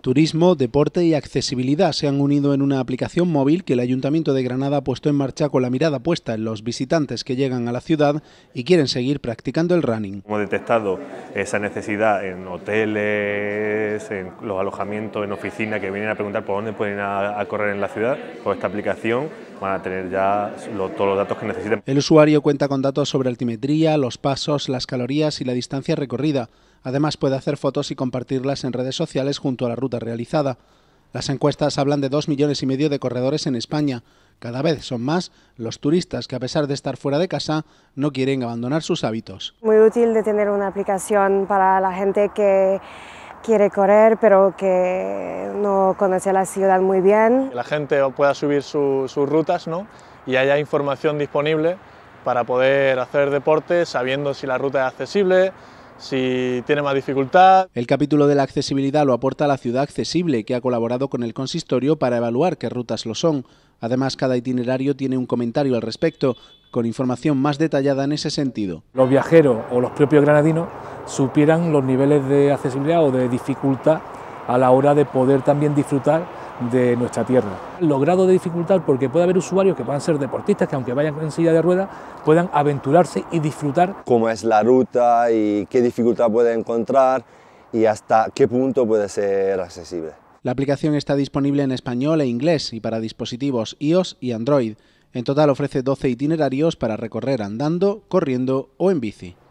Turismo, deporte y accesibilidad se han unido en una aplicación móvil que el Ayuntamiento de Granada ha puesto en marcha con la mirada puesta en los visitantes que llegan a la ciudad y quieren seguir practicando el running. Hemos detectado esa necesidad en hoteles, en los alojamientos, en oficinas que vienen a preguntar por dónde pueden ir a, correr en la ciudad, con pues esta aplicación van a tener ya todos los datos que necesiten. El usuario cuenta con datos sobre altimetría, los pasos, las calorías y la distancia recorrida. Además puede hacer fotos y compartirlas en redes sociales junto a la ruta realizada. Las encuestas hablan de dos millones y medio de corredores en España. Cada vez son más los turistas que a pesar de estar fuera de casa no quieren abandonar sus hábitos. Muy útil de tener una aplicación para la gente que quiere correr pero que no conoce la ciudad muy bien. La gente pueda subir sus rutas ¿no? y haya información disponible para poder hacer deporte sabiendo si la ruta es accesible, si tiene más dificultad. El capítulo de la accesibilidad lo aporta la ciudad accesible, que ha colaborado con el consistorio para evaluar qué rutas lo son. Además, cada itinerario tiene un comentario al respecto, con información más detallada en ese sentido. Los viajeros o los propios granadinos supieran los niveles de accesibilidad o de dificultad a la hora de poder también disfrutar de nuestra tierra. Logrado de dificultad, porque puede haber usuarios que puedan ser deportistas, que aunque vayan en silla de ruedas, puedan aventurarse y disfrutar. Cómo es la ruta y qué dificultad puede encontrar y hasta qué punto puede ser accesible. La aplicación está disponible en español e inglés y para dispositivos iOS y Android. En total ofrece 12 itinerarios para recorrer andando, corriendo o en bici.